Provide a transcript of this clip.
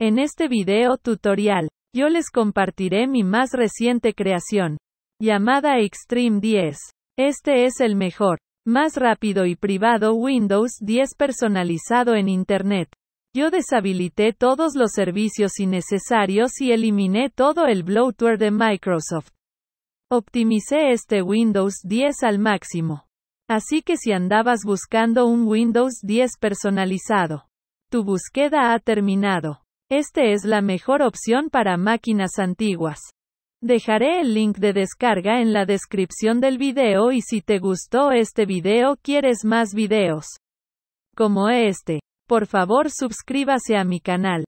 En este video tutorial, yo les compartiré mi más reciente creación, llamada Extreme 10. Este es el mejor, más rápido y privado Windows 10 personalizado en Internet. Yo deshabilité todos los servicios innecesarios y eliminé todo el bloatware de Microsoft. Optimicé este Windows 10 al máximo. Así que si andabas buscando un Windows 10 personalizado, tu búsqueda ha terminado. Este es la mejor opción para máquinas antiguas. Dejaré el link de descarga en la descripción del video y si te gustó este video quieres más videos como este. Por favor suscríbase a mi canal.